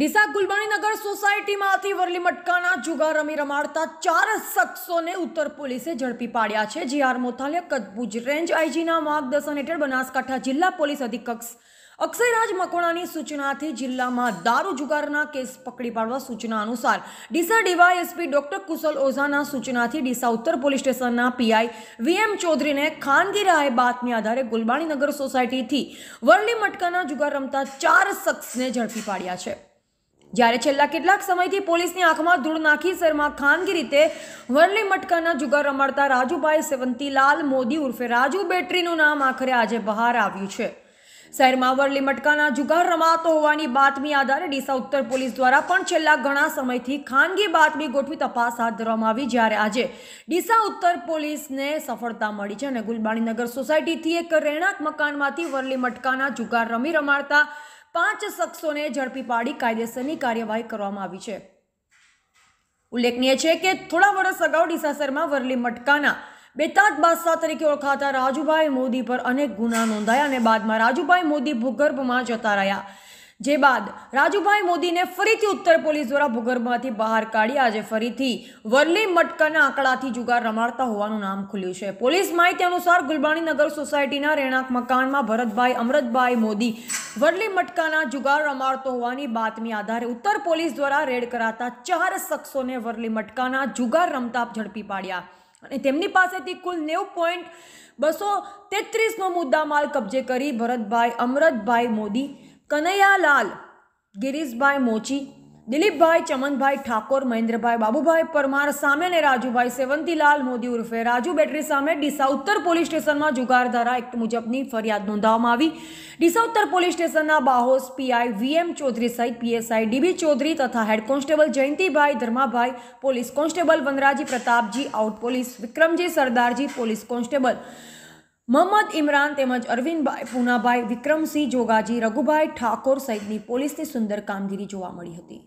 ડીસા ગુલબાણીનગર સોસાયટીમાં અતિ વરલી મટકાના જુગા રમી રમાડતા ચાર શખ્સોને ઉત્તર પોલીસે ઝડપી પાડ્યા છે જી આર મોથાલિયા કદબુજ રેન્જ આઈજીના માર્ગદર્શન હેઠળ બનાસકાંઠા જિલ્લા પોલીસ અધિક્ષક અક્ષયરાજ મકોણાની સૂચનાથી જિલ્લામાં દારૂ જુગારના કેસ પકડી પાડવા સૂચના અનુસાર ડીસા ડીવાયએસપી ડોક્ટર કુશલ ઓઝાના સૂચનાથી ડીસા ઉત્તર પોલીસ સ્ટેશનના પીઆઈ વીએમ ચૌધરીને ખાનગી રાહે બાતમી આધારે ગુલબાણીનગર સોસાયટીથી વરલી મટકાના જુગાર રમતા ચાર શખ્સને ઝડપી પાડ્યા છે જ્યારે છેલ્લા કેટલાક સમયથી પોલીસની આંખમાં ધૂળ નાખી સરમાં ખાનગી રીતે વરલી મટકાના જુગાર રમાડતા રાજુભાઈ સેવંતીલાલ મોદી ઉર્ફે રાજુ બેટરીનું નામ આખરે આજે બહાર આવ્યું છે શહેરમાં વરલી મટકાના જુગાર રમાતો હોવાની બાતમી આધારે ડીસા ઉત્તર પોલીસ દ્વારા પણ છેલ્લા ઘણા સમયથી ખાનગી બાતમી ગોઠવી તપાસ હાથ ધરવામાં આવી જ્યારે આજે ડીસા ઉત્તર પોલીસને સફળતા મળી છે અને ગુલબાણીનગર સોસાયટીથી એક રહેણાંક મકાનમાંથી વરલી મટકાના જુગાર રમી રમાડતા પાંચ શખ્સોને ઝડપી પાડી કાયદેસરની કાર્યવાહી કરવામાં આવી છે ઉલ્લેખનીય છે કે થોડા વર્ષ અગાઉ ડીસાસરમાં વરલી મટકાના બેતાજ બાદશાહ તરીકે ઓળખાતા રાજુભાઈ મોદી પર અનેક ગુના નોંધાયા અને બાદમાં રાજુભાઈ મોદી ભૂગર્ભમાં જતા રહ્યા જે બાદ રાજુભાઈ મોદીને ફરીથી ઉત્તર પોલીસ દ્વારા ભૂગર્ભમાંથી બહાર કાઢી આજે ફરીથી વરલી મટકાના આંકડાથી જુગાર રમાડતા હોવાનું નામ ખુલ્યું છે પોલીસ માહિતી અનુસાર ગુલબાણીનગર સોસાયટીના રહેણાંક મકાનમાં ભરતભાઈ અમૃતભાઈ મોદી વરલી મટકાના જુગાર રમાડતો હોવાની બાતમી આધારે ઉત્તર પોલીસ દ્વારા રેડ કરાતા ચાર શખ્સોને વરલી મટકાના જુગાર રમતા ઝડપી પાડ્યા અને તેમની પાસેથી કુલ નેવું પોઈન્ટ બસો તેત્રીસનો મુદ્દામાલ કબજે કરી ભરતભાઈ અમૃતભાઈ મોદી કનૈયાલાલ ગિરીશભાઈ મોચી દિલીપભાઈ ચમનભાઈ ઠાકોર મહેન્દ્રભાઈ બાબુભાઈ પરમાર સામે અને રાજુભાઈ સેવંતીલાલ મોદી ઉર્ફે રાજુ બેટરી સામે ડીસા ઉત્તર પોલીસ સ્ટેશનમાં જુગાર ધારા એક્ટ મુજબની ફરિયાદ નોંધાવવામાં આવી ડીસા ઉત્તર પોલીસ સ્ટેશનના બાહોસ પીઆઈ વીએમ ચૌધરી સહિત પીએસઆઈ ડીબી ચૌધરી તથા head constable Jayantibhai Dharmabhai police constable Vanraji Pratapji આઉટ police Vikramji Sardarji police constable Mohammad Imran તેમજ અરવિંદભાઈ પૂનાભાઈ વિક્રમસિંહ જોગાજી રઘુભાઈ ઠાકોર સહિતની પોલીસની સુંદર કામગીરી જોવા મળી હતી